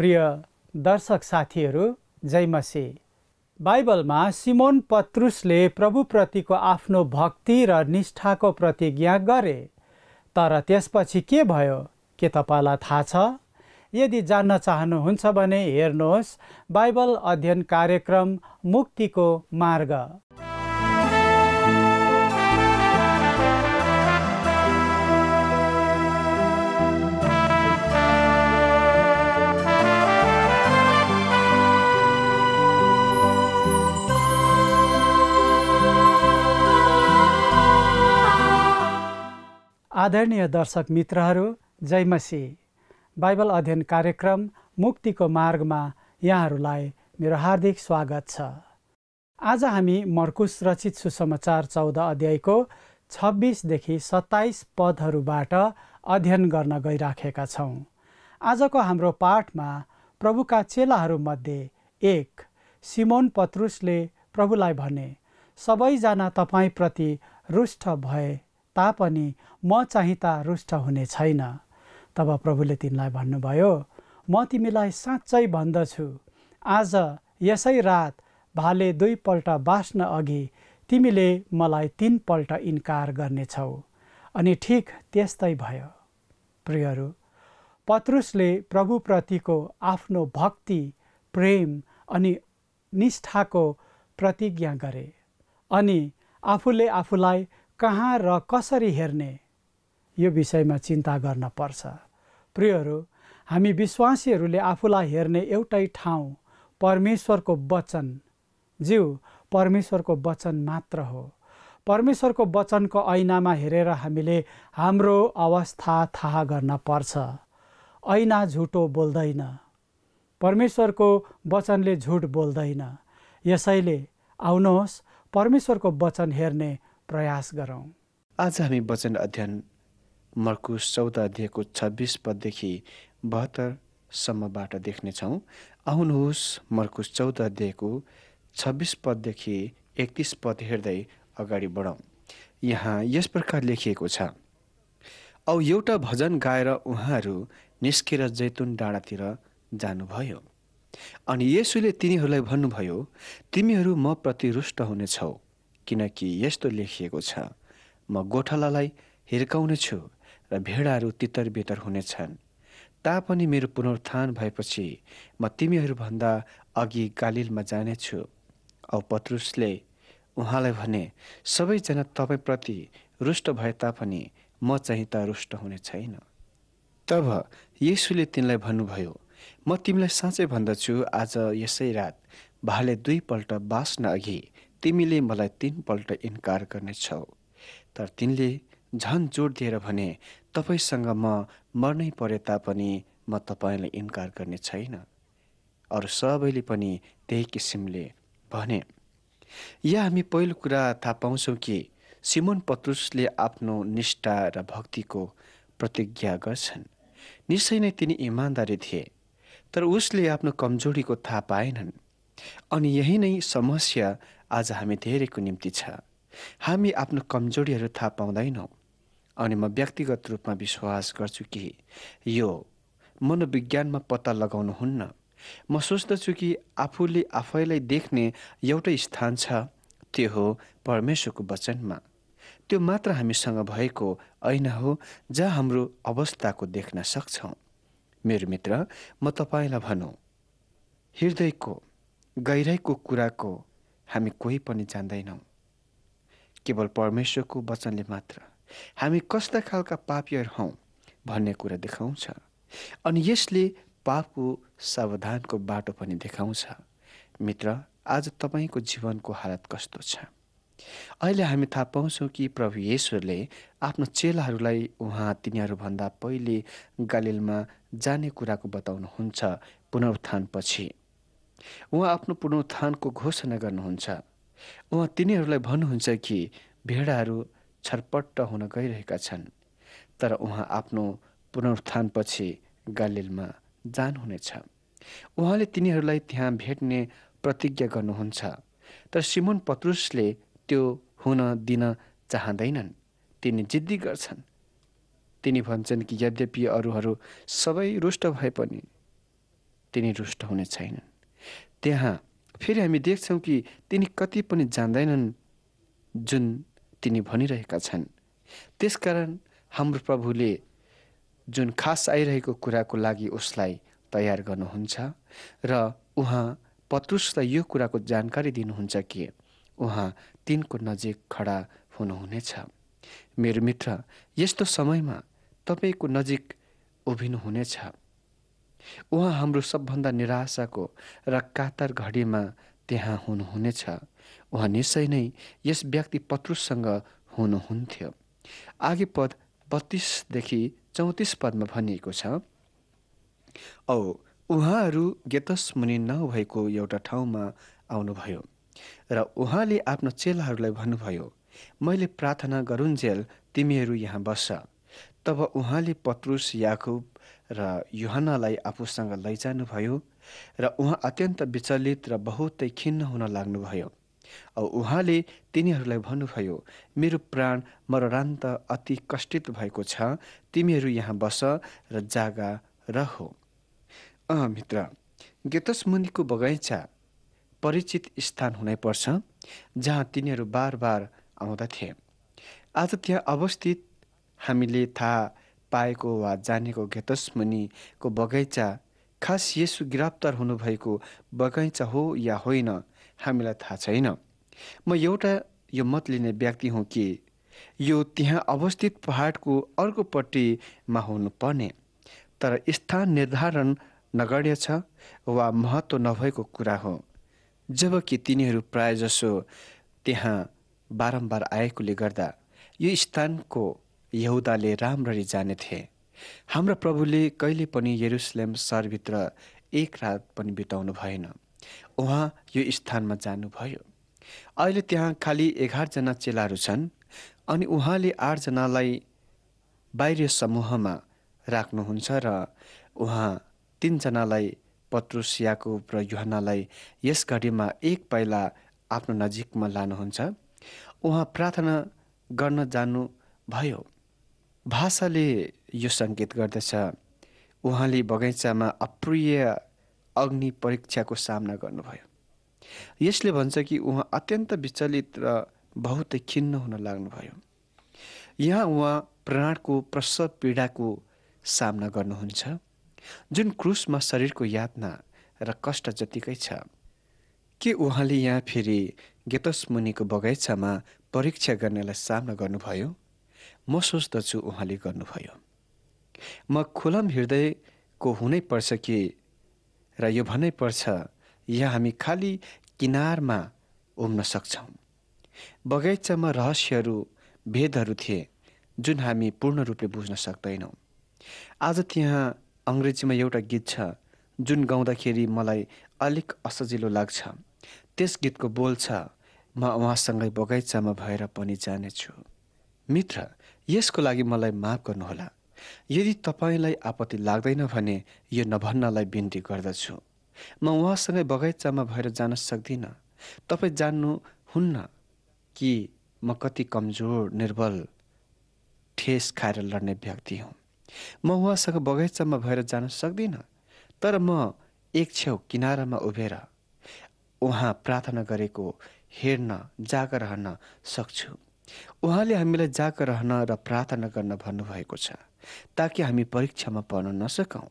प्रिय दर्शक साथीहरू जयमसी बाइबलमा सिमोन पत्रुसले प्रभुप्रतिको आफ्नो भक्ति र निष्ठाको प्रतिज्ञा गरे तर त्यसपछि के भयो के तपाईँलाई थाहा छ यदि जान्न चाहनुहुन्छ भने हेर्नुहोस् बाइबल अध्ययन कार्यक्रम मुक्तिको मार्ग आदरणीय दर्शक मित्रहरू जयमसी बाइबल अध्ययन कार्यक्रम मुक्तिको मार्गमा यहाँहरूलाई मेरो हार्दिक स्वागत छ आज हामी मर्कुस रचित सुसमाचार चौध अध्यायको छब्बिसदेखि सत्ताइस पदहरूबाट अध्ययन गर्न गइराखेका छौँ आजको हाम्रो पाठमा प्रभुका चेलाहरूमध्ये एक सिमोन पत्रुसले प्रभुलाई भने सबैजना तपाईँप्रति रुष्ट भए तापनि म चाहिँ त रुष्ट हुने छैन तब प्रभुले तिमीलाई भन्नुभयो म तिमीलाई साँच्चै भन्दछु आज यसै रात भाले दुईपल्ट बाँच्न अघि तिमीले मलाई तिनपल्ट इन्कार गर्नेछौ अनि ठिक त्यस्तै भयो प्रियहरू पत्रुसले प्रभुप्रतिको आफ्नो भक्ति प्रेम अनि निष्ठाको प्रतिज्ञा गरे अनि आफूले आफूलाई कहाँ र कसरी हेर्ने यो विषयमा चिन्ता गर्न पर्छ प्रियहरू हामी विश्वासीहरूले आफूलाई हेर्ने एउटै ठाउँ परमेश्वरको वचन जिउ परमेश्वरको वचन मात्र हो परमेश्वरको वचनको ऐनामा हेरेर हामीले हाम्रो अवस्था थाहा गर्न पर्छ ऐना झुटो बोल्दैन परमेश्वरको वचनले झुट बोल्दैन यसैले आउनुहोस् परमेश्वरको वचन हेर्ने प्रयास गरौँ आज हामी वचन अध्ययन मर्कुस चौध अध्यायको छब्बिस पददेखि बहत्तरसम्मबाट देख्नेछौँ आउनुहोस् मर्कुस चौध अध्यायको छब्बिस पददेखि एकतिस पद हेर्दै अगाडि बढौँ यहाँ यस प्रकार लेखिएको छ औ एउटा भजन गाएर उहाँहरू निस्केर जैतुन डाँडातिर जानुभयो अनि यसुले तिनीहरूलाई भन्नुभयो तिमीहरू म प्रति रुष्ट हुनेछौ किनकि यस्तो लेखिएको छ म गोठालालाई छु र भेडाहरू तितर बितर हुनेछन् तापनि मेरो पुनरुत्थान भएपछि म तिमीहरूभन्दा अघि गालिलमा जानेछु औ पत्रुसले उहाँलाई भने सबैजना तपाईँप्रति रुष्ट भए तापनि म चाहिँ त रुष्ट हुने छैन तब यसुले तिनलाई भन्नुभयो म तिमीलाई साँच्चै भन्दछु आज यसै रात भाले दुईपल्ट बाँच्न अघि तिमीले मलाई तिनपल्ट इन्कार गर्नेछौ तर तिनले झन् जोड दिएर भने तपाईँसँग म मर्नै परे तापनि म तपाईँलाई इन्कार गर्ने छैन अरू सबैले पनि त्यही किसिमले भने या हामी पहिलो कुरा थाहा पाउँछौँ कि सिमोन पत्रुसले आफ्नो निष्ठा र भक्तिको प्रतिज्ञा गर्छन् निश्चय नै तिनी इमान्दारी थिए तर उसले आफ्नो कमजोरीको थाहा पाएनन् अनि यही नै समस्या आज हामी धेरैको निम्ति छ हामी आफ्नो कमजोरीहरू थाहा पाउँदैनौँ अनि म व्यक्तिगत रूपमा विश्वास गर्छु कि यो मनोविज्ञानमा पत्ता लगाउनुहुन्न म सोच्दछु कि आफूले आफैलाई देख्ने एउटै स्थान छ त्यो हो परमेश्वरको वचनमा त्यो मात्र हामीसँग भएको ऐना हो जहाँ हाम्रो अवस्थाको देख्न सक्छौँ मेरो मित्र म तपाईँलाई भनौँ हृदयको गहिराईको कुराको हामी कोही पनि जान्दैनौँ केवल परमेश्वरको वचनले मात्र हामी कस्ता खालका पापीहरू हौ भन्ने कुरा देखाउँछ अनि यसले पापको सावधानको बाटो पनि देखाउँछ मित्र आज तपाईँको जीवनको हालत कस्तो छ अहिले हामी थाहा पाउँछौँ कि प्रभु येश्वरले आफ्नो चेलाहरूलाई उहाँ तिनीहरूभन्दा पहिले गालिलमा जाने कुराको बताउनुहुन्छ पुनरुत्थानपछि उहाँ आफ्नो पुनरुत्थानको घोषणा गर्नुहुन्छ उहाँ तिनीहरूलाई भन्नुहुन्छ कि भेडाहरू छरपट्ट हुन गइरहेका छन् तर उहाँ आफ्नो पुनरुत्थानपछि गालिलमा जानुहुनेछ उहाँले तिनीहरूलाई त्यहाँ भेट्ने प्रतिज्ञा गर्नुहुन्छ तर सिमोन पत्रुसले त्यो हुन दिन चाहँदैनन् तिनी जिद्दी गर्छन् तिनी भन्छन् कि यद्यपि अरूहरू सबै रुष्ट भए पनि तिनी रुष्ट हुने छैनन् त्यहाँ फेरि हामी देख्छौँ कि तिनी कति पनि जान्दैनन् जुन तिनी भनिरहेका छन् त्यसकारण हाम्रो प्रभुले जुन खास आइरहेको कुराको लागि उसलाई तयार गर्नुहुन्छ र उहाँ पत्रुसलाई यो कुराको जानकारी दिनुहुन्छ कि उहाँ तिनको नजिक खडा हुनुहुनेछ मेरो मित्र यस्तो समयमा तपाईँको नजिक उभिनुहुनेछ उहाँ हाम्रो सबभन्दा निराशाको र कातर घडीमा त्यहाँ हुनुहुनेछ उहाँ निश्चय नै यस व्यक्ति पत्रुससँग हुनुहुन्थ्यो आगे पद बत्तिसदेखि चौतिस पदमा भनिएको छ औ उहाँहरू गेतस मुनि नभएको एउटा ठाउँमा आउनुभयो र उहाँले आफ्नो चेलाहरूलाई भन्नुभयो मैले प्रार्थना गरुन्जेल तिमीहरू यहाँ बस्छ तब उहाँले पत्रुस याकुब र युहानलाई आफूसँग लैजानुभयो र उहाँ अत्यन्त विचलित र बहुतै खिन्न हुन लाग्नुभयो औ उहाँले तिनीहरूलाई भन्नुभयो मेरो प्राण मरणान्त अति कष्टित भएको छ तिमीहरू यहाँ बस र जागा रह अँ मित्र गेतस मुनिको बगैँचा परिचित स्थान हुनैपर्छ जहाँ तिनीहरू बार बार आउँदथे आज त्यहाँ अवस्थित हामीले थाहा पाएको वा जानेको घेतस्मुनिको बगैँचा खास यसु गिरफ्तार हुनुभएको बगैँचा हो या होइन हामीलाई थाहा छैन म एउटा यो मत लिने व्यक्ति हुँ कि यो त्यहाँ अवस्थित पहाडको अर्कोपट्टिमा हुनुपर्ने तर स्थान निर्धारण नगण्य छ वा महत्त्व नभएको कुरा हो जबकि तिनीहरू प्रायजसो त्यहाँ बारम्बार आएकोले गर्दा यो स्थानको यहुदाले राम्ररी जानेथे हाम्रा प्रभुले कहिले पनि यरुसलेम सहरभित्र एक रात पनि बिताउनु भएन उहाँ यो स्थानमा जानुभयो अहिले त्यहाँ खालि एघारजना चेलाहरू छन् अनि उहाँले आठजनालाई बाहिर समूहमा राख्नुहुन्छ र उहाँ तिनजनालाई पत्रुसियाको र युहनालाई यस घडीमा एक पाइला आफ्नो नजिकमा लानुहुन्छ उहाँ प्रार्थना गर्न जानुभयो भाषाले यो सङ्केत गर्दछ उहाँले बगैँचामा अप्रिय अग्नि परीक्षाको सामना गर्नुभयो यसले भन्छ कि उहाँ अत्यन्त विचलित र बहुतै खिन्न हुन लाग्नुभयो यहाँ उहाँ प्राणको प्रसव पीडाको सामना गर्नुहुन्छ जुन क्रुसमा शरीरको यातना र कष्ट जतिकै छ के उहाँले यहाँ फेरि गेतस मुनिको बगैँचामा परीक्षा गर्नेलाई सामना गर्नुभयो म सोच्दछु उहाँले गर्नुभयो म खुलम हृदयको हुनै पर्छ कि र यो भन्नै पर्छ यहाँ हामी खाली किनारमा उम्न सक्छौँ बगैँचामा रहस्यहरू भेदहरू थिए जुन हामी पूर्ण रूपले बुझ्न सक्दैनौँ आज त्यहाँ अङ्ग्रेजीमा एउटा गीत छ जुन गाउँदाखेरि मलाई अलिक असजिलो लाग्छ त्यस गीतको बोल छ म उहाँसँगै बगैँचामा भएर पनि जानेछु मित्र यसको लागि मलाई माफ गर्नुहोला यदि तपाईँलाई आपत्ति लाग्दैन भने यो नभन्नलाई बिन्ती गर्दछु म उहाँसँगै बगैँचामा भएर जान सक्दिनँ तपाईँ जान्नुहुन्न कि म कति कमजोर निर्बल ठेस खाएर लड्ने व्यक्ति हुँ म उहाँसँग बगैँचामा भएर जान सक्दिनँ तर म एक छेउ किनारामा उभेर उहाँ प्रार्थना गरेको हेर्न जाग रहन सक्छु उहाँले हामीलाई जाग रहन र प्रार्थना गर्न भन्नुभएको छ ताकि हामी परीक्षामा पर्न नसकौँ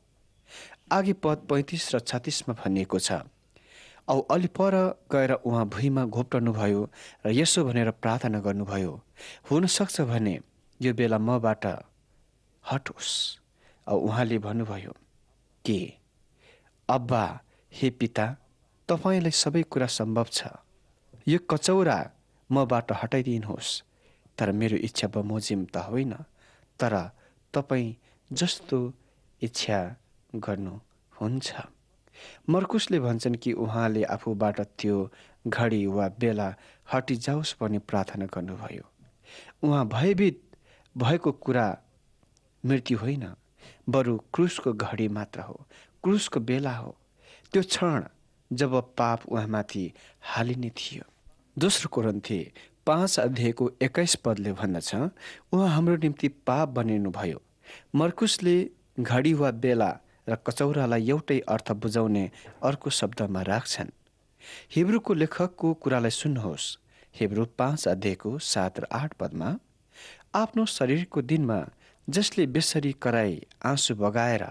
आगे पद पैँतिस र छत्तिसमा भनिएको छ औ अलि पर गएर उहाँ भुइँमा घोप्टनुभयो र यसो भनेर प्रार्थना गर्नुभयो हुनसक्छ भने यो बेला मबाट हटोस् औ उहाँले भन्नुभयो के अब्बा हे पिता तपाईँलाई सबै कुरा सम्भव छ यो कचौरा मबाट हटाइदिनुहोस् तर मेरो इच्छा बमोजिम त होइन तर तपाईँ जस्तो इच्छा गर्नुहुन्छ मर्कुसले भन्छन् कि उहाँले आफूबाट त्यो घडी वा बेला हटिजाओस् भन्ने प्रार्थना गर्नुभयो उहाँ भयभीत भएको कुरा मृत्यु होइन बरु क्रुसको घडी मात्र हो क्रुसको बेला हो त्यो क्षण जब पाप उहाँमाथि हालिने थियो दोस्रो थिए पाँच अध्यायको एक्काइस पदले भन्दछ उहाँ हाम्रो निम्ति पाप बनिनुभयो मर्कुसले घडी वा बेला र कचौरालाई एउटै अर्थ बुझाउने अर्को शब्दमा राख्छन् हिब्रूको लेखकको कुरालाई सुन्नुहोस् हिब्रू पाँच अध्यायको सात र आठ पदमा आफ्नो शरीरको दिनमा जसले बेसरी कराई आँसु बगाएर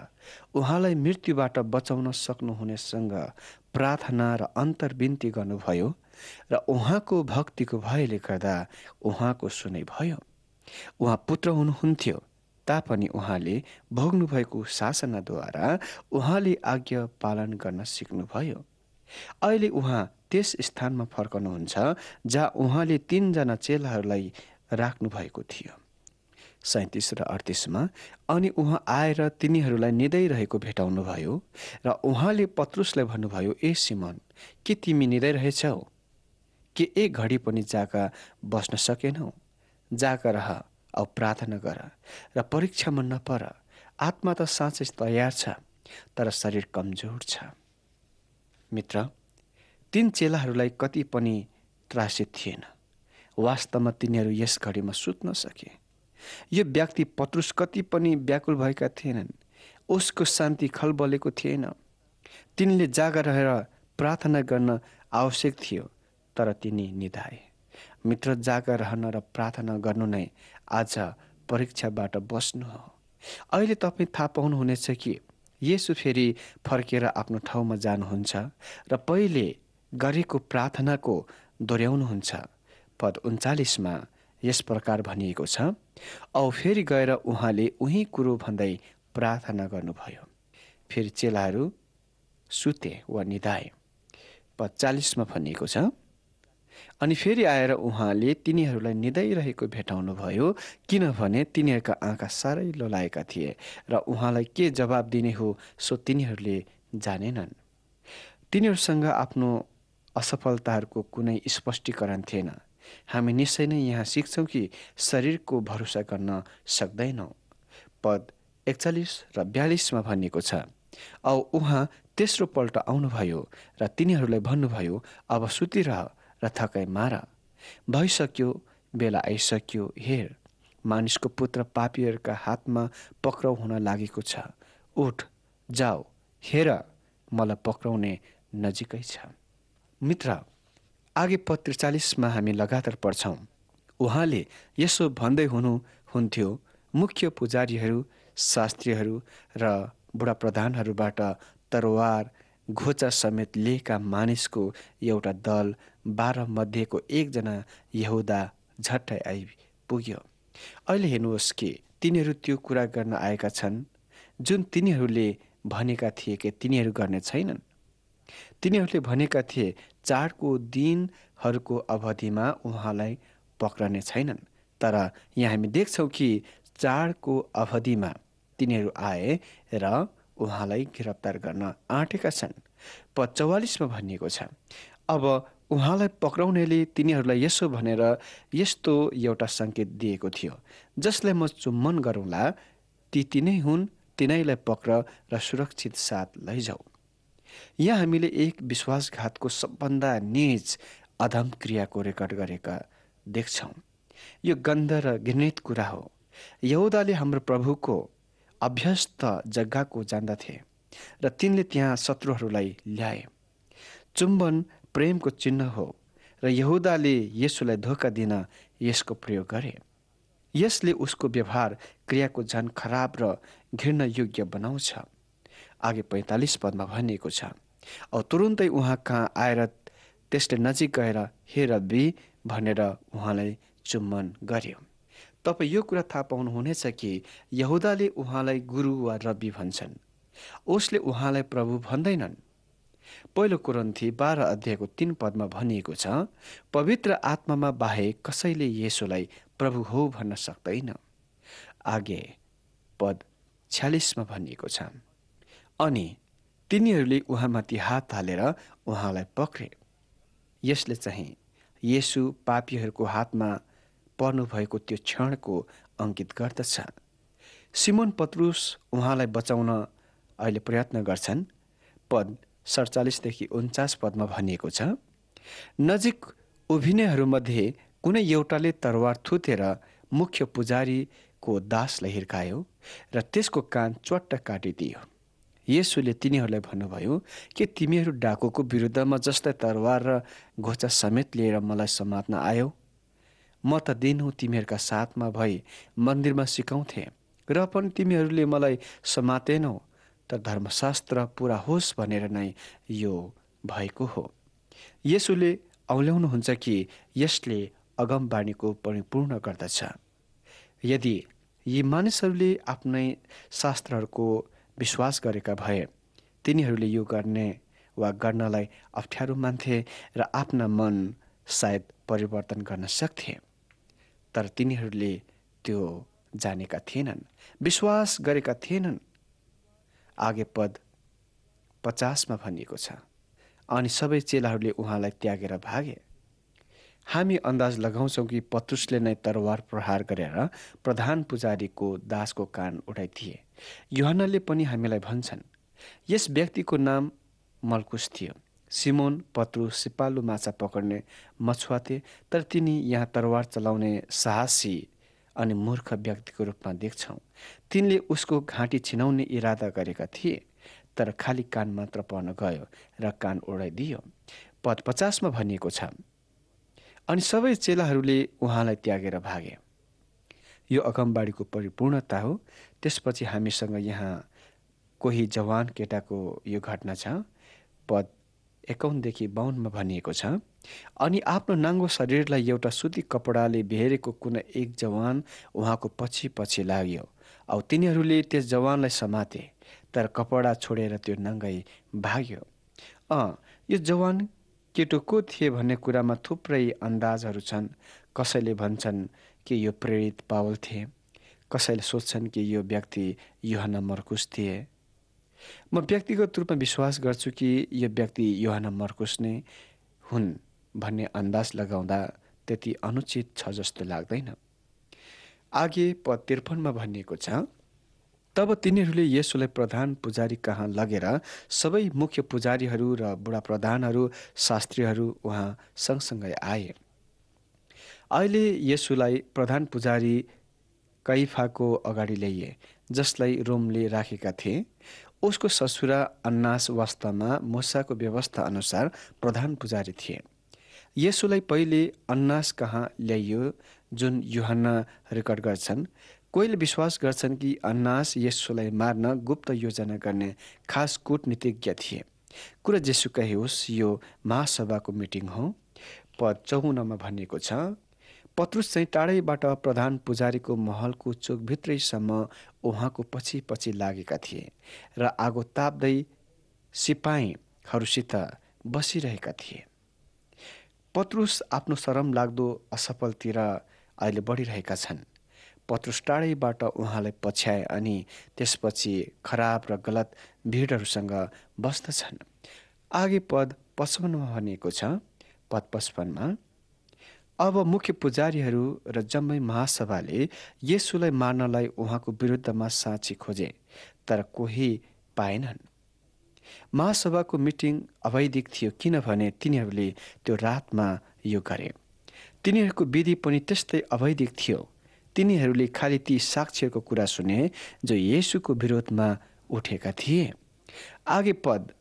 उहाँलाई मृत्युबाट बचाउन सक्नुहुनेसँग प्रार्थना र अन्तर्विन्ती गर्नुभयो र उहाँको भक्तिको भयले गर्दा उहाँको सुनै भयो उहाँ पुत्र हुनुहुन्थ्यो तापनि उहाँले भोग्नुभएको शासनद्वारा उहाँले आज्ञा पालन गर्न सिक्नुभयो अहिले उहाँ त्यस स्थानमा फर्कनुहुन्छ जहाँ उहाँले तिनजना चेलाहरूलाई राख्नुभएको थियो सैतिस र अडतिसमा अनि उहाँ आएर तिनीहरूलाई निदै रहेको भेटाउनुभयो र उहाँले पत्रुसलाई भन्नुभयो ए सिमन के तिमी निदै रहेछौ के एक घडी पनि जाका बस्न सकेनौ जाका रह औ प्रार्थना गर र परीक्षामा नपर आत्मा त साँच्चै तयार छ तर शरीर कमजोर छ मित्र तिन चेलाहरूलाई कति पनि त्रासित थिएन वास्तवमा तिनीहरू यस घडीमा सुत्न सके यो व्यक्ति पत्रुस कति पनि व्याकुल भएका थिएनन् उसको शान्ति खलबलेको थिएन तिनले जागा रहेर प्रार्थना गर्न आवश्यक थियो तर तिनी निधाए मित्र जाग रहन र प्रार्थना गर्नु नै आज परीक्षाबाट बस्नु हो अहिले तपाईँ थाहा पाउनुहुनेछ कि यसो फेरि फर्केर आफ्नो ठाउँमा जानुहुन्छ र पहिले गरेको प्रार्थनाको दोहोऱ्याउनुहुन्छ पद उन्चालिसमा यस प्रकार भनिएको छ औ फेरि गएर उहाँले उही कुरो भन्दै प्रार्थना गर्नुभयो फेरि चेलाहरू सुते वा निधाए पद चालिसमा भनिएको छ अनि फेरि आएर उहाँले तिनीहरूलाई निदाइरहेको भेटाउनुभयो किनभने तिनीहरूका आँखा साह्रै ललाएका थिए र उहाँलाई के जवाब दिने हो सो तिनीहरूले जानेनन् तिनीहरूसँग आफ्नो असफलताहरूको कुनै स्पष्टीकरण थिएन हामी निश्चय नै यहाँ सिक्छौँ कि शरीरको भरोसा गर्न सक्दैनौँ पद एकचालिस र बयालिसमा भनिएको छ औ उहाँ तेस्रो पल्ट आउनुभयो र तिनीहरूलाई भन्नुभयो अब सुतिरह र थकाइ मार भइसक्यो बेला आइसक्यो हेर मानिसको पुत्र पापीहरूका हातमा पक्राउ हुन लागेको छ उठ जाऊ हेर मलाई पक्राउने नजिकै छ मित्र आगे पद हामी लगातार पढ्छौँ उहाँले यसो भन्दै हुनु हुन्थ्यो मुख्य पुजारीहरू शास्त्रीहरू र बुढा प्रधानहरूबाट तरवार घोचा समेत लिएका मानिसको एउटा दल बाह्र मध्येको एकजना यहुदा झट्टै आइपुग्यो अहिले हेर्नुहोस् कि तिनीहरू त्यो कुरा गर्न आएका छन् जुन तिनीहरूले भनेका थिए कि तिनीहरू गर्ने छैनन् तिनीहरूले भनेका थिए चाडको दिनहरूको अवधिमा उहाँलाई पक्रने छैनन् तर यहाँ हामी देख्छौँ कि चाडको अवधिमा तिनीहरू आए र उहाँलाई गिरफ्तार गर्न आँटेका छन् प चौवालिसमा भनिएको छ अब उहाँलाई पक्राउनेले तिनीहरूलाई यसो भनेर यस्तो एउटा सङ्केत दिएको थियो जसले म चुम्बन गरौँला ती तिनै हुन् तिनैलाई पक्र र सुरक्षित साथ लैजाऊ यहाँ हामीले एक विश्वासघातको सबभन्दा निज अधम क्रियाको रेकर्ड गरेका देख्छौँ यो गन्ध र घृणित कुरा हो यहुदाले हाम्रो प्रभुको अभ्यस्त जग्गाको जान्दथे र तिनले त्यहाँ शत्रुहरूलाई ल्याए चुम्बन प्रेमको चिन्ह हो र यहुदाले यसुलाई धोका दिन यसको प्रयोग गरे यसले उसको व्यवहार क्रियाको झन खराब र योग्य बनाउँछ आगे पैँतालिस पदमा भनिएको छ औ तुरुन्तै उहाँ कहाँ आएर त्यसले नजिक गएर हे रब्बी भनेर उहाँलाई चुम्बन गर्यो तपाईँ यो कुरा थाहा पाउनुहुनेछ कि यहुदाले उहाँलाई गुरु वा रब्बी भन्छन् उसले उहाँलाई प्रभु भन्दैनन् पहिलो कुरन्थी बाह्र अध्यायको तिन पदमा भनिएको छ पवित्र आत्मामा बाहेक कसैले यसोलाई प्रभु हो भन्न सक्दैन आगे पद छ्यालिसमा भनिएको छ अनि तिनीहरूले उहाँमाथि हात हालेर उहाँलाई पक्रे यसले चाहिँ येसु पापीहरूको हातमा पर्नुभएको त्यो क्षणको अङ्कित गर्दछ सिमोन पत्रुस उहाँलाई बचाउन अहिले प्रयत्न गर्छन् पद सडचालिसदेखि उन्चास पदमा भनिएको छ नजिक उभिनेहरूमध्ये कुनै एउटाले तरवार थुतेर मुख्य पुजारीको दासलाई हिर्कायो र त्यसको कान चट्ट काटिदियो यसुले तिनीहरूलाई भन्नुभयो कि तिमीहरू डाकुको विरुद्धमा जस्तै तरवार र घोचा समेत लिएर मलाई समात्न आयो म त दिनहुँ तिमीहरूका साथमा भई मन्दिरमा सिकाउँथे र पनि तिमीहरूले मलाई समातेनौ तर धर्मशास्त्र पुरा होस् भनेर नै यो भएको हो यसुले औल्याउनुहुन्छ कि यसले अगमवाणीको परिपूर्ण गर्दछ यदि यी मानिसहरूले आफ्नै शास्त्रहरूको विश्वास गरेका भए तिनीहरूले यो गर्ने वा गर्नलाई अप्ठ्यारो मान्थे र आफ्ना मन सायद परिवर्तन गर्न सक्थे तर तिनीहरूले त्यो जानेका थिएनन् विश्वास गरेका थिएनन् आगे पद पचासमा भनिएको छ अनि सबै चेलाहरूले उहाँलाई त्यागेर भागे हामी अन्दाज लगाउँछौँ कि पत्रुसले नै तरवार प्रहार गरेर प्रधान पुजारीको दासको कान उठाइदिए युहनाले पनि हामीलाई भन्छन् यस व्यक्तिको नाम मल्कुस थियो सिमोन पत्रु सिपालु माछा पकड्ने मछुवा थिए तर तिनी यहाँ तरवार चलाउने साहसी अनि मूर्ख व्यक्तिको रूपमा देख्छौँ तिनले उसको घाँटी छिनाउने इरादा गरेका थिए तर खाली कान मात्र पर्न गयो र कान ओढाइदियो पद पचासमा भनिएको छ अनि सबै चेलाहरूले उहाँलाई त्यागेर भागे यो अगमबाडीको परिपूर्णता हो त्यसपछि हामीसँग यहाँ कोही जवान केटाको यो घटना छ पद एकाउन्नदेखि बाहुनमा भनिएको छ अनि आफ्नो नाङ्गो शरीरलाई एउटा सुती कपडाले भेरेको कुनै एक जवान उहाँको पछि पछि लाग्यो औ तिनीहरूले त्यस जवानलाई समाते तर कपडा छोडेर त्यो नाङ्गै भाग्यो अँ यो जवान केटो को थिए भन्ने कुरामा थुप्रै अन्दाजहरू छन् कसैले भन्छन् कि यो प्रेरित पावल थिए कसैले सोध्छन् कि यो व्यक्ति युहना मर्कुस थिए म व्यक्तिगत रूपमा विश्वास गर्छु कि यो व्यक्ति योहना मर्कुस नै हुन् भन्ने अन्दाज लगाउँदा त्यति अनुचित छ जस्तो लाग्दैन आगे प त्रिपन्नमा भनिएको छ तब तिनीहरूले यसोलाई प्रधान पुजारी कहाँ लगेर सबै मुख्य पुजारीहरू र बुढा प्रधानहरू शास्त्रीहरू उहाँ सँगसँगै आए अहिले यसुलाई प्रधान पुजारी कैफाको अगाडि ल्याइए जसलाई रोमले राखेका थिए उसको ससुरा अन्नास वास्तवमा मुसाको व्यवस्था अनुसार प्रधान पुजारी थिए यसोलाई पहिले अन्नास कहाँ ल्याइयो जुन युहना रेकर्ड गर्छन् कोहीले विश्वास गर्छन् कि अन्नास यसोलाई मार्न गुप्त योजना गर्ने खास कुटनीतिज्ञ थिए कुरा जेसुकै होस् यो महासभाको मिटिङ हो पद चौनमा भनिएको छ पत्रुस चाहिँ टाढैबाट प्रधान पुजारीको महलको चोकभित्रैसम्म उहाँको पछि पछि लागेका थिए र आगो ताप्दै सिपाहीहरूसित बसिरहेका थिए पत्रुस आफ्नो शरम लाग्दो असफलतिर अहिले बढिरहेका छन् पत्रुस टाढैबाट उहाँलाई पछ्याए अनि त्यसपछि खराब र गलत भिडहरूसँग बस्दछन् आगे पद पचपन्नमा भनिएको छ पद पचपन्नमा अब मुख्य पुजारीहरू र जम्मै महासभाले यसुलाई मार्नलाई उहाँको विरुद्धमा साँची खोजे तर कोही पाएनन् महासभाको मिटिङ अवैधिक थियो किनभने तिनीहरूले त्यो रातमा यो गरे तिनीहरूको विधि पनि त्यस्तै अवैधिक थियो तिनीहरूले खालि ती साक्षीहरूको कुरा सुने जो येसुको विरोधमा उठेका थिए आगे पद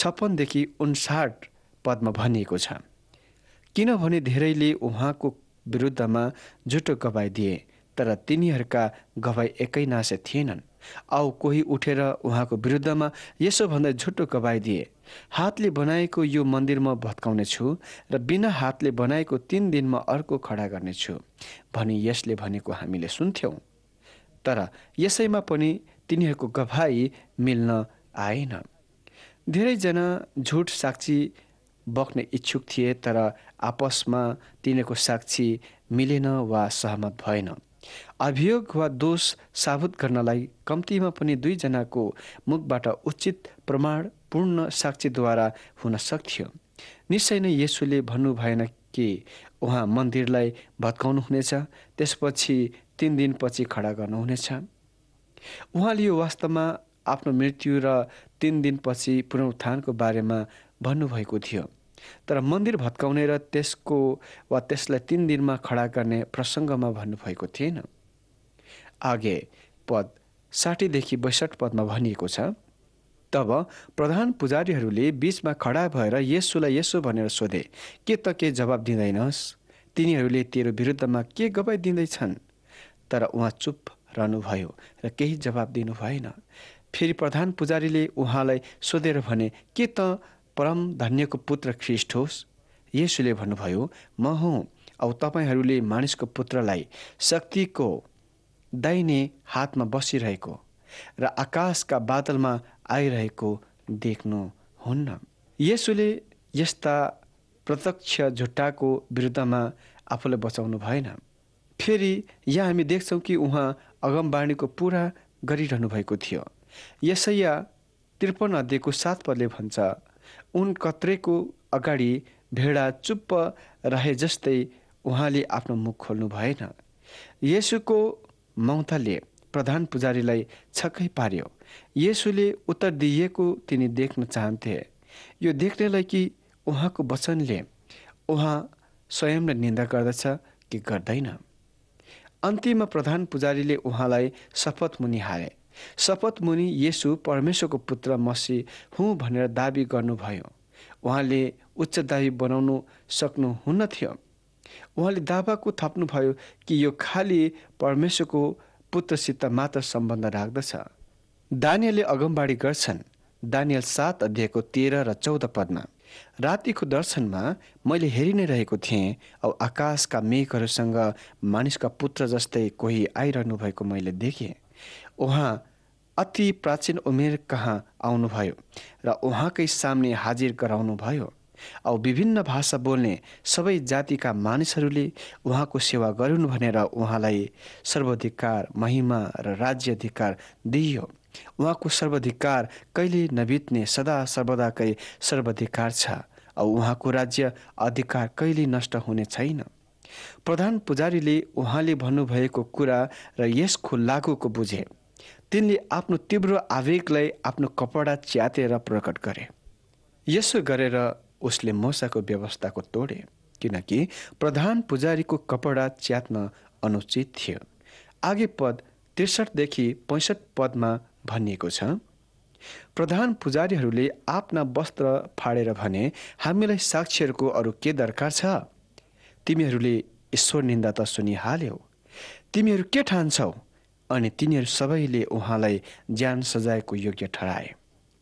छप्पनदेखि उन्साठ पदमा भनिएको छ किनभने धेरैले उहाँको विरुद्धमा झुटो गवाई दिए तर तिनीहरूका गवाई एकैनासे थिएनन् आऊ कोही उठेर उहाँको विरुद्धमा यसो भन्दै झुट्टो दिए हातले बनाएको यो मन्दिर म भत्काउनेछु र बिना हातले बनाएको तिन दिनमा अर्को खडा गर्नेछु भनी यसले भनेको हामीले सुन्थ्यौँ तर यसैमा पनि तिनीहरूको गभाई मिल्न आएन धेरैजना झुट साक्षी बक्ने इच्छुक थिए तर आपसमा तिनीहरूको साक्षी मिलेन वा सहमत भएन अभियोग वा दोष साबुत गर्नलाई कम्तीमा पनि दुईजनाको मुखबाट उचित प्रमाण पूर्ण साक्षीद्वारा हुन सक्थ्यो निश्चय नै यसुले भन्नु भएन कि उहाँ मन्दिरलाई भत्काउनुहुनेछ त्यसपछि तिन दिनपछि खडा गर्नुहुनेछ उहाँले यो वास्तवमा आफ्नो मृत्यु र तिन दिनपछि पुनरुत्थानको बारेमा भन्नुभएको थियो तर मन्दिर भत्काउने र त्यसको वा त्यसलाई तिन दिनमा खडा गर्ने प्रसङ्गमा भन्नुभएको थिएन आगे पद साठीदेखि बैसठ पदमा भनिएको छ तब प्रधान पुजारीहरूले बिचमा खडा भएर यसुलाई यसो भनेर सोधे के त के जवाब दिँदैनस् तिनीहरूले तेरो विरुद्धमा के गवाई दिँदैछन् तर उहाँ चुप रहनुभयो र केही जवाब दिनु भएन फेरि प्रधान पुजारीले उहाँलाई सोधेर भने के त परम धन्यको पुत्र ख्रिस्ट होस् यसुले भन्नुभयो म हुँ औ तपाईँहरूले मानिसको पुत्रलाई शक्तिको दाहिने हातमा बसिरहेको र आकाशका बादलमा आइरहेको देख्नुहुन्न यसुले यस्ता प्रत्यक्ष झुट्टाको विरुद्धमा आफूलाई बचाउनु भएन फेरि यहाँ हामी देख्छौँ कि उहाँ अगमबाणीको पुरा गरिरहनु भएको थियो यसैया त्रिपन्न अध्ययको सात पदले भन्छ उन कत्रेको अगाडि भेडा चुप्प रहे जस्तै उहाँले आफ्नो मुख खोल्नु भएन यसुको मौताले प्रधान पुजारीलाई छक्कै पार्यो यसुले उत्तर दिइएको तिनी देख्न चाहन्थे यो देख्नेलाई कि उहाँको वचनले उहाँ स्वयंले निन्दा गर्दछ कि गर्दैन अन्तिममा प्रधान पुजारीले उहाँलाई शपथ मुनि हारे शपथ मुनि येसु परमेश्वरको पुत्र मसी हुँ भनेर दावी गर्नुभयो उहाँले उच्च दावी बनाउनु सक्नुहुन्न थियो उहाँले दावाको थप्नुभयो कि यो खालि परमेश्वरको पुत्रसित मात्र सम्बन्ध राख्दछ दानियलले अगमबाडी गर्छन् दानियल सात अध्यायको तेह्र र चौध पदमा रातिको दर्शनमा मैले हेरि नै रहेको थिएँ औ आकाशका मेघहरूसँग मानिसका पुत्र जस्तै कोही आइरहनु भएको मैले देखेँ उहाँ अति प्राचीन उमेर कहाँ आउनुभयो र उहाँकै सामने हाजिर गराउनुभयो औ विभिन्न भाषा बोल्ने सबै जातिका मानिसहरूले उहाँको सेवा गरून् भनेर उहाँलाई सर्वाधिकार महिमा र राज्य अधिकार दिइयो उहाँको सर्वाधिकार कहिले नबित्ने सदा सर्वदाकै सर्वाधिकार छ औ उहाँको राज्य अधिकार कहिले नष्ट हुने छैन प्रधान पुजारीले उहाँले भन्नुभएको कुरा र यसको लागुको बुझे तिनले आफ्नो तीव्र आवेगलाई आफ्नो कपडा च्यातेर प्रकट गरे यसो गरेर उसले मसाको व्यवस्थाको तोडे किनकि प्रधान पुजारीको कपडा च्यात्न अनुचित थियो आगे पद त्रिसठदेखि पैँसठ पदमा भनिएको छ प्रधान पुजारीहरूले आफ्ना वस्त्र फाडेर भने हामीलाई साक्षीहरूको अरू के दरकार छ तिमीहरूले ईश्वर निन्दा त सुनिहाल्यौ तिमीहरू के ठान्छौ अनि तिनीहरू सबैले उहाँलाई ज्यान सजाएको योग्य ठहराए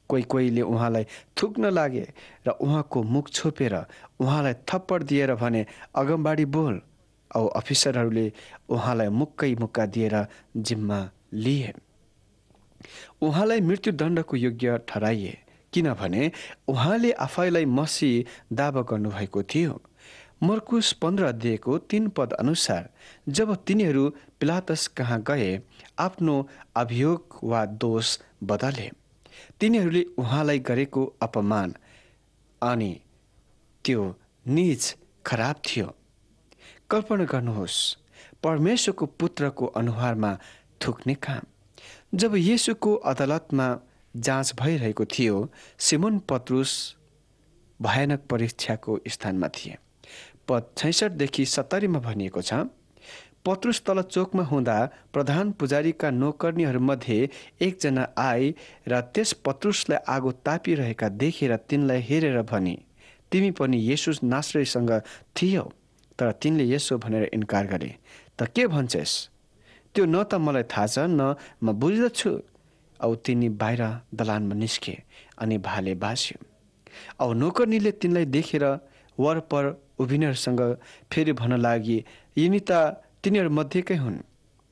कोही कोहीले उहाँलाई थुक्न लागे र उहाँको मुख छोपेर उहाँलाई थप्पड दिएर भने अगमबाडी बोल औ अफिसरहरूले उहाँलाई मुक्कै मुक्का दिएर जिम्मा लिए उहाँलाई मृत्युदण्डको योग्य ठहराइए किनभने उहाँले आफैलाई मसी दावा गर्नुभएको थियो मर्कुस पन्ध्र अध्ययको तिन पद अनुसार जब तिनीहरू पिलातस कहाँ गए आफ्नो अभियोग वा दोष बदले तिनीहरूले उहाँलाई गरेको अपमान अनि त्यो निज खराब थियो कल्पना गर्नुहोस् परमेश्वरको पुत्रको अनुहारमा थुक्ने काम जब येसुको अदालतमा जाँच भइरहेको थियो सिमोन पत्रुस भयानक परीक्षाको स्थानमा थिए पद छैसठदेखि सत्तरीमा भनिएको छ पत्रुस तल चोकमा हुँदा प्रधान पुजारीका नोकर्नीहरूमध्ये एकजना आए र त्यस पत्रुसलाई आगो तापिरहेका देखेर तिनलाई हेरेर भने तिमी पनि यसो नास्रेसँग थियौ तर तिनले यसो भनेर इन्कार गरे त के भन्छस् त्यो न त मलाई थाहा छ न म बुझ्दछु औ तिनी बाहिर दलानमा निस्के अनि भाले बास्यो औ नोकर्नीले तिनलाई देखेर वरपर उभिनेहरूसँग फेरि भन्न लागि यिनी त तिनीहरूमध्येकै हुन्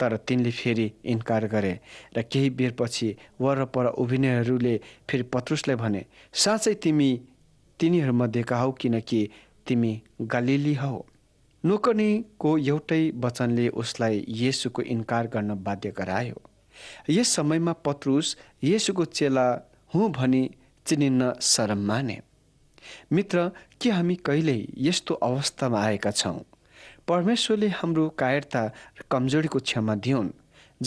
तर तिनले फेरि इन्कार गरे र केही बेरपछि वरपर उभिनेहरूले फेरि पत्रुसलाई भने साँच्चै तिमी तिनीहरूमध्येका हौ किनकि तिमी गालिली हौ नोकनीको एउटै वचनले उसलाई येसुको इन्कार गर्न बाध्य गरायो यस समयमा पत्रुस येसुको चेला हुँ भनी चिनिन्न शरम माने मित्र के हामी कहिल्यै यस्तो अवस्थामा आएका छौँ परमेश्वरले हाम्रो कायरता र कमजोरीको क्षमा दिउन्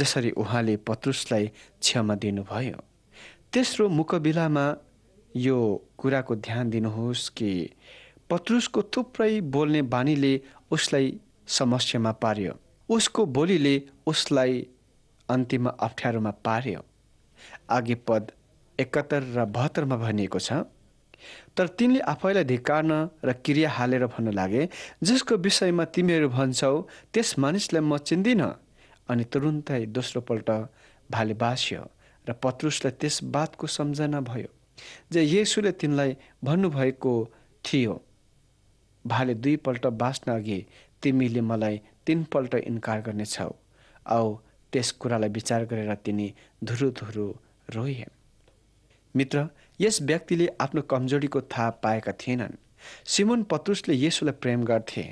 जसरी उहाँले पत्रुसलाई क्षमा दिनुभयो तेस्रो मुकबिलामा यो कुराको ध्यान दिनुहोस् कि पत्रुसको थुप्रै बोल्ने बानीले उसलाई समस्यामा पार्यो उसको बोलीले उसलाई अन्तिम अप्ठ्यारोमा पार्यो आगे पद एकहत्तर र बहत्तरमा भनिएको छ तर तिनले आफैलाई धिकार्न र क्रिया हालेर भन्न लागे जसको विषयमा तिमीहरू भन्छौ त्यस मानिसलाई म चिन्दिनँ अनि तुरुन्तै दोस्रोपल्ट भाले बास्यो र पत्रुसलाई त्यस बातको सम्झना भयो जे येसुले तिनलाई भन्नुभएको थियो भाले दुईपल्ट बाँच्न अघि तिमीले मलाई तिनपल्ट इन्कार गर्नेछौ औ त्यस कुरालाई विचार गरेर तिनी धुरुधुरु रोए मित्र यस व्यक्तिले आफ्नो कमजोरीको थाहा पाएका थिएनन् सिमोन पत्रुसले यसोलाई प्रेम गर्थे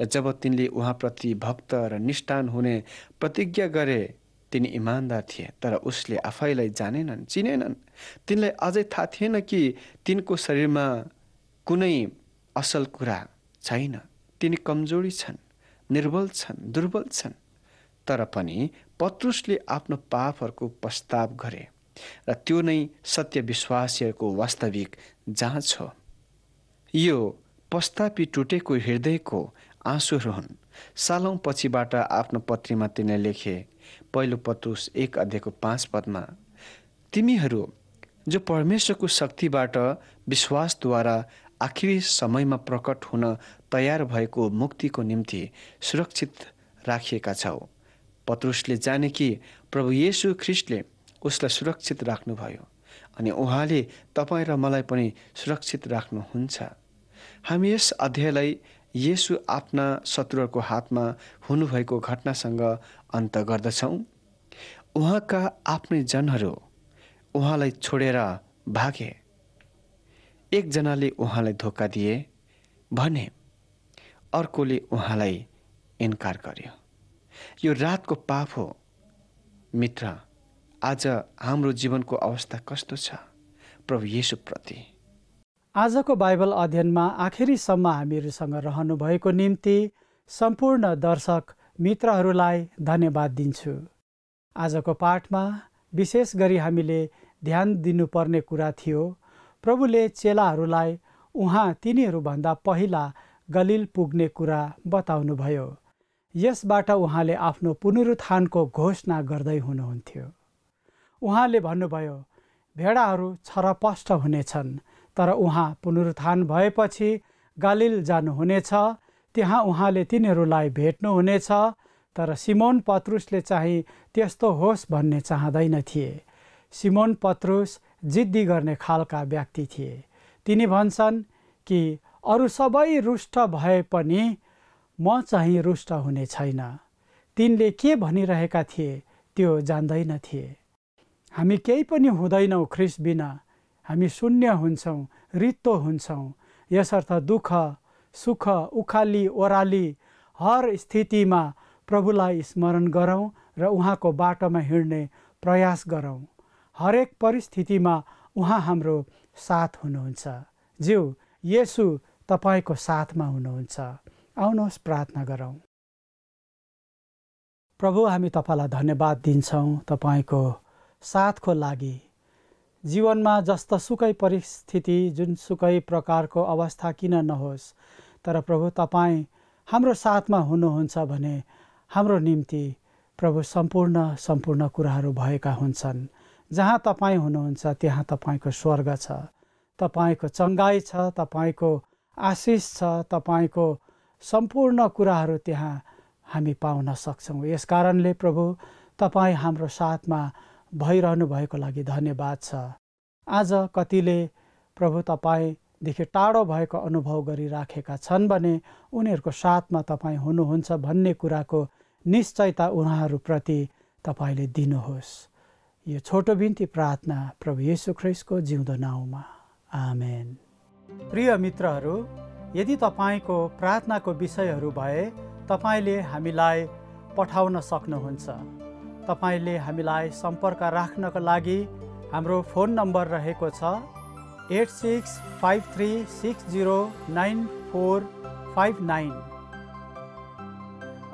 र जब तिनले उहाँप्रति भक्त र निष्ठान हुने प्रतिज्ञा गरे तिनी इमान्दार थिए तर उसले आफैलाई जानेनन् चिनेनन् तिनलाई अझै थाहा थिएन कि तिनको शरीरमा कुनै असल कुरा छैन तिनी कमजोरी छन् निर्बल छन् दुर्बल छन् तर पनि पत्रुसले आफ्नो पापहरूको प्रस्ताव गरे र त्यो नै सत्य विश्वासीहरूको वास्तविक जाँच हो यो पस्तापी टुटेको हृदयको आँसुहरू हुन् सालौँ पछिबाट आफ्नो पत्रीमा तिनले लेखे पहिलो पत्रुस एक अध्ययको पाँच पदमा तिमीहरू जो परमेश्वरको शक्तिबाट विश्वासद्वारा आखिरी समयमा प्रकट हुन तयार भएको मुक्तिको निम्ति सुरक्षित राखिएका छौ पत्रुसले जाने कि प्रभु येशु ख्रिस्टले उसलाई सुरक्षित राख्नुभयो अनि उहाँले तपाईँ र मलाई पनि सुरक्षित राख्नुहुन्छ हामी यस अध्यायलाई यसु आफ्ना शत्रुहरूको हातमा हुनुभएको घटनासँग अन्त गर्दछौँ उहाँका आफ्नै जनहरू उहाँलाई छोडेर भागे एकजनाले उहाँलाई धोका दिए भने अर्कोले उहाँलाई इन्कार गर्यो यो रातको पाप हो मित्र आज हाम्रो जीवनको अवस्था कस्तो छ प्रभु येसुप्रति आजको बाइबल अध्ययनमा आखिरीसम्म हामीहरूसँग रहनुभएको निम्ति सम्पूर्ण दर्शक मित्रहरूलाई धन्यवाद दिन्छु आजको पाठमा विशेष गरी हामीले ध्यान दिनुपर्ने कुरा थियो प्रभुले चेलाहरूलाई उहाँ तिनीहरूभन्दा पहिला गलिल पुग्ने कुरा बताउनुभयो यसबाट उहाँले आफ्नो पुनरुत्थानको घोषणा गर्दै हुनुहुन्थ्यो उहाँले भन्नुभयो भेडाहरू छरपष्ट हुनेछन् तर उहाँ पुनरुत्थान भएपछि गालिल जानुहुनेछ त्यहाँ उहाँले तिनीहरूलाई भेट्नुहुनेछ तर सिमोन पत्रुसले चाहिँ त्यस्तो होस् भन्ने चाहँदैन थिए सिमोन पत्रुस जिद्दी गर्ने खालका व्यक्ति थिए तिनी भन्छन् कि अरू सबै रुष्ट भए पनि म चाहिँ रुष्ट हुने छैन तिनले के भनिरहेका थिए त्यो जान्दैन थिए हामी केही पनि हुँदैनौँ ख्रिस बिना हामी शून्य हुन्छौँ रित्तो हुन्छौँ यसर्थ दुःख सुख उखाली ओह्राली हर स्थितिमा प्रभुलाई स्मरण गरौँ र उहाँको बाटोमा हिँड्ने प्रयास गरौँ हरेक परिस्थितिमा उहाँ हाम्रो साथ हुनुहुन्छ ज्यू यसु तपाईँको साथमा हुनुहुन्छ आउनुहोस् प्रार्थना गरौँ प्रभु हामी तपाईँलाई धन्यवाद दिन्छौँ तपाईँको साथको लागि जीवनमा जस्तो सुकै परिस्थिति जुन जुनसुकै प्रकारको अवस्था किन नहोस् तर प्रभु तपाईँ हाम्रो साथमा हुनुहुन्छ भने हाम्रो निम्ति प्रभु सम्पूर्ण सम्पूर्ण कुराहरू भएका हुन्छन् जहाँ तपाईँ हुनुहुन्छ त्यहाँ तपाईँको स्वर्ग छ तपाईँको चङ्गाई छ तपाईँको आशिष छ तपाईँको सम्पूर्ण कुराहरू त्यहाँ हामी पाउन सक्छौँ यस कारणले प्रभु तपाईँ हाम्रो साथमा भइरहनु भएको लागि धन्यवाद छ आज कतिले प्रभु तपाईँदेखि टाढो भएको अनुभव गरिराखेका छन् भने उनीहरूको साथमा तपाईँ हुनुहुन्छ भन्ने कुराको निश्चयता उहाँहरूप्रति तपाईँले दिनुहोस् यो छोटो बिन्ती प्रार्थना प्रभु येसु ख्रिसको जिउँदो नाउँमा आमेन प्रिय मित्रहरू यदि तपाईँको प्रार्थनाको विषयहरू भए तपाईँले हामीलाई पठाउन सक्नुहुन्छ तपाईँले हामीलाई सम्पर्क राख्नको लागि हाम्रो फोन नम्बर रहेको छ eight six five three six zero nine four five nine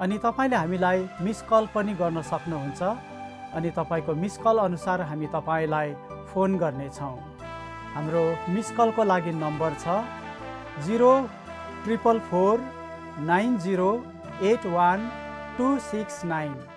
अनि तपाईँले हामीलाई मिस कल पनि गर्न सक्नुहुन्छ अनि तपाईँको मिस कल अनुसार हामी तपाईँलाई फोन गर्नेछौँ हाम्रो मिस कलको लागि नम्बर छ zero triple four nine zero eight one two six nine